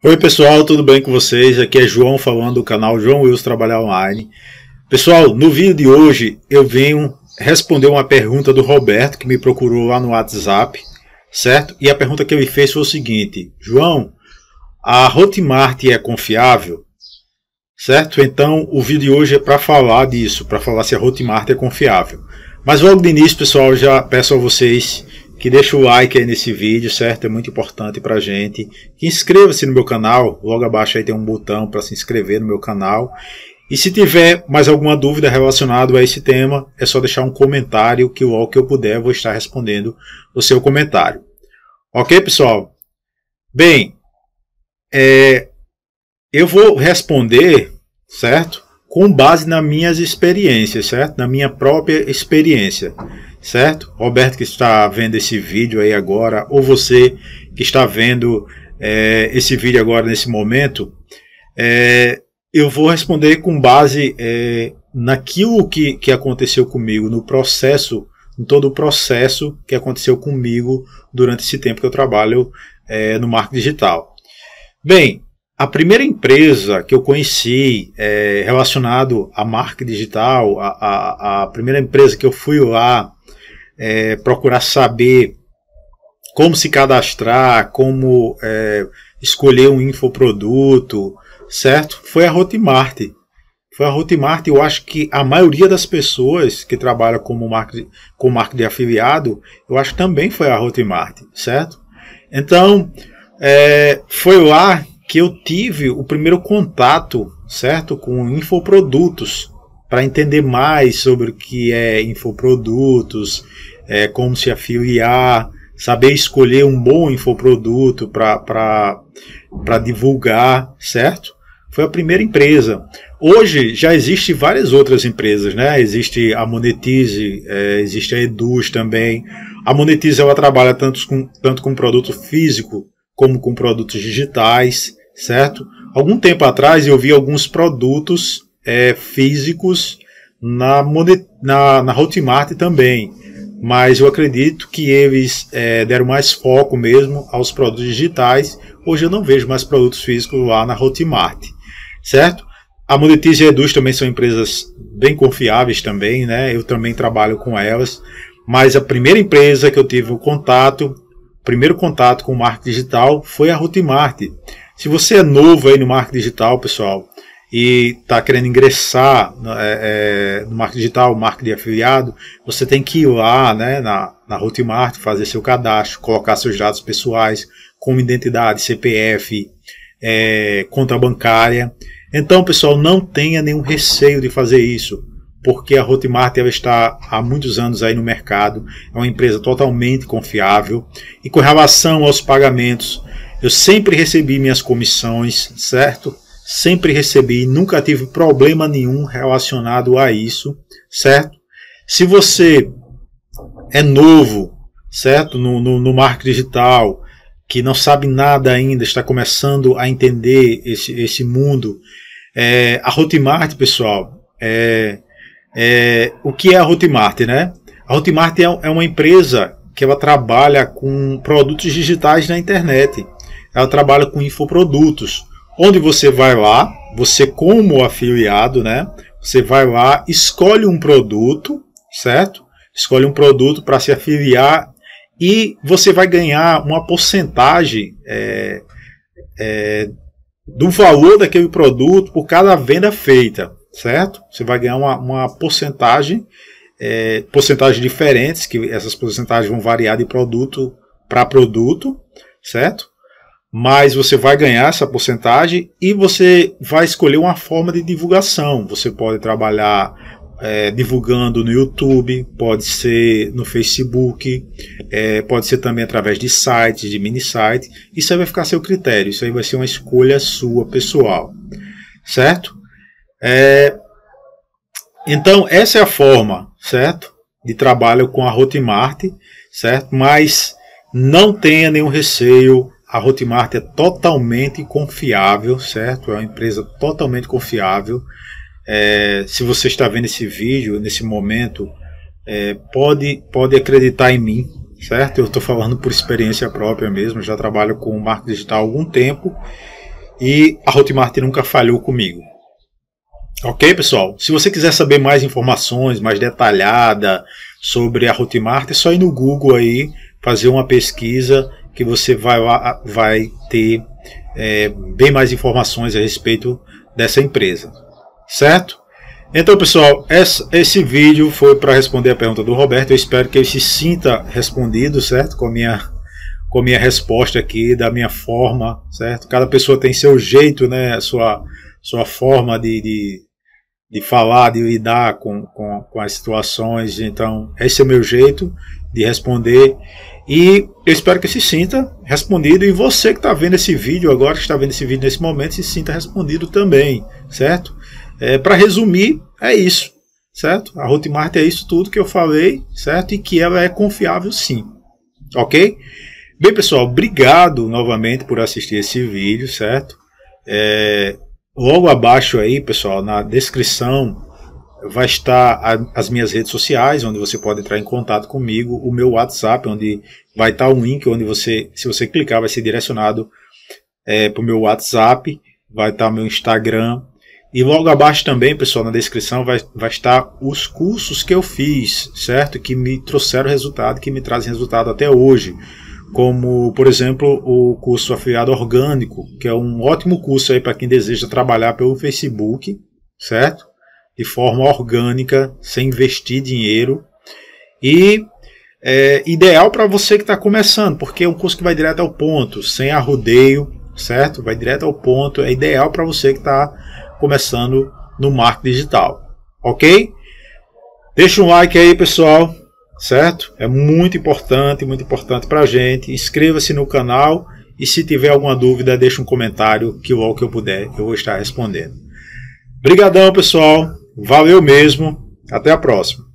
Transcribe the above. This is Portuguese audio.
Oi pessoal, tudo bem com vocês? Aqui é João falando do canal João Wilson Trabalhar Online. Pessoal, no vídeo de hoje eu venho responder uma pergunta do Roberto que me procurou lá no WhatsApp, certo? E a pergunta que ele fez foi o seguinte: João, a Hotmart é confiável? Certo? Então o vídeo de hoje é para falar disso, para falar se a Hotmart é confiável. Mas logo de início, pessoal, já peço a vocês que deixa o like aí nesse vídeo, certo? É muito importante pra gente. Inscreva-se no meu canal, logo abaixo aí tem um botão para se inscrever no meu canal. E se tiver mais alguma dúvida relacionada a esse tema, é só deixar um comentário que o que eu puder vou estar respondendo o seu comentário. Ok, pessoal? Bem, é, eu vou responder, certo? Com base nas minhas experiências, certo? Na minha própria experiência certo? Roberto que está vendo esse vídeo aí agora, ou você que está vendo é, esse vídeo agora nesse momento, é, eu vou responder com base é, naquilo que, que aconteceu comigo no processo, em todo o processo que aconteceu comigo durante esse tempo que eu trabalho é, no marketing digital. Bem, a primeira empresa que eu conheci é, relacionado à marca digital, a, a, a primeira empresa que eu fui lá é, procurar saber como se cadastrar, como é, escolher um infoproduto, certo? Foi a Hotmart. Foi a Hotmart, eu acho que a maioria das pessoas que trabalham como com marca de afiliado, eu acho que também foi a Hotmart, certo? Então, é, foi lá que eu tive o primeiro contato, certo, com infoprodutos, para entender mais sobre o que é infoprodutos, é, como se afiliar, saber escolher um bom infoproduto para divulgar, certo? Foi a primeira empresa. Hoje já existem várias outras empresas, né? Existe a Monetize, é, existe a Eduz também. A Monetize ela trabalha tanto com, tanto com produto físico como com produtos digitais, certo? Algum tempo atrás eu vi alguns produtos é, físicos na, na, na Hotmart também, mas eu acredito que eles é, deram mais foco mesmo aos produtos digitais. Hoje eu não vejo mais produtos físicos lá na Hotmart, certo? A Monetize e a Reduz também são empresas bem confiáveis também, né? Eu também trabalho com elas, mas a primeira empresa que eu tive o contato, primeiro contato com o marketing digital foi a Hotmart. Se você é novo aí no marketing digital, pessoal, e está querendo ingressar é, é, no marketing digital, marketing de afiliado, você tem que ir lá né, na, na Hotmart, fazer seu cadastro, colocar seus dados pessoais, como identidade, CPF, é, conta bancária. Então, pessoal, não tenha nenhum receio de fazer isso, porque a Hotmart ela está há muitos anos aí no mercado, é uma empresa totalmente confiável. E com relação aos pagamentos, eu sempre recebi minhas comissões, certo? sempre recebi e nunca tive problema nenhum relacionado a isso, certo? Se você é novo, certo? No, no, no marketing digital, que não sabe nada ainda, está começando a entender esse, esse mundo, é, a Hotmart, pessoal, é, é, o que é a Hotmart, né? A Hotmart é, é uma empresa que ela trabalha com produtos digitais na internet. Ela trabalha com infoprodutos onde você vai lá, você como afiliado, né? Você vai lá, escolhe um produto, certo? Escolhe um produto para se afiliar e você vai ganhar uma porcentagem é, é, do valor daquele produto por cada venda feita, certo? Você vai ganhar uma, uma porcentagem, é, porcentagens diferentes, que essas porcentagens vão variar de produto para produto, certo? mas você vai ganhar essa porcentagem e você vai escolher uma forma de divulgação. Você pode trabalhar é, divulgando no YouTube, pode ser no Facebook, é, pode ser também através de sites, de mini site. Isso aí vai ficar a seu critério, isso aí vai ser uma escolha sua pessoal, certo? É, então, essa é a forma, certo? De trabalho com a Hotmart, certo? Mas não tenha nenhum receio a Hotmart é totalmente confiável, certo? É uma empresa totalmente confiável. É, se você está vendo esse vídeo nesse momento, é, pode, pode acreditar em mim, certo? Eu estou falando por experiência própria mesmo. Já trabalho com marketing digital há algum tempo e a Hotmart nunca falhou comigo. Ok, pessoal? Se você quiser saber mais informações, mais detalhada sobre a Hotmart, é só ir no Google aí, fazer uma pesquisa que você vai, vai ter é, bem mais informações a respeito dessa empresa, certo? Então, pessoal, essa, esse vídeo foi para responder a pergunta do Roberto. Eu espero que ele se sinta respondido, certo? Com a minha, com a minha resposta aqui, da minha forma, certo? Cada pessoa tem seu jeito, né? A sua, sua forma de, de de falar, de lidar com, com, com as situações. Então, esse é o meu jeito de responder. E eu espero que se sinta respondido. E você que está vendo esse vídeo agora, que está vendo esse vídeo nesse momento, se sinta respondido também, certo? É, Para resumir, é isso, certo? A Hotmart é isso tudo que eu falei, certo? E que ela é confiável sim, ok? Bem, pessoal, obrigado novamente por assistir esse vídeo, certo? É, Logo abaixo aí, pessoal, na descrição vai estar a, as minhas redes sociais, onde você pode entrar em contato comigo, o meu WhatsApp, onde vai estar um link, onde você, se você clicar, vai ser direcionado é, para o meu WhatsApp, vai estar o meu Instagram. E logo abaixo também, pessoal, na descrição vai, vai estar os cursos que eu fiz, certo? Que me trouxeram resultado, que me trazem resultado até hoje como, por exemplo, o curso afiliado orgânico, que é um ótimo curso aí para quem deseja trabalhar pelo Facebook, certo? De forma orgânica, sem investir dinheiro. E é ideal para você que está começando, porque é um curso que vai direto ao ponto, sem arrudeio certo? Vai direto ao ponto, é ideal para você que está começando no marketing digital, ok? Deixa um like aí, pessoal certo? É muito importante, muito importante para a gente. Inscreva-se no canal e se tiver alguma dúvida, deixe um comentário que logo que eu puder eu vou estar respondendo. Obrigadão, pessoal. Valeu mesmo. Até a próxima.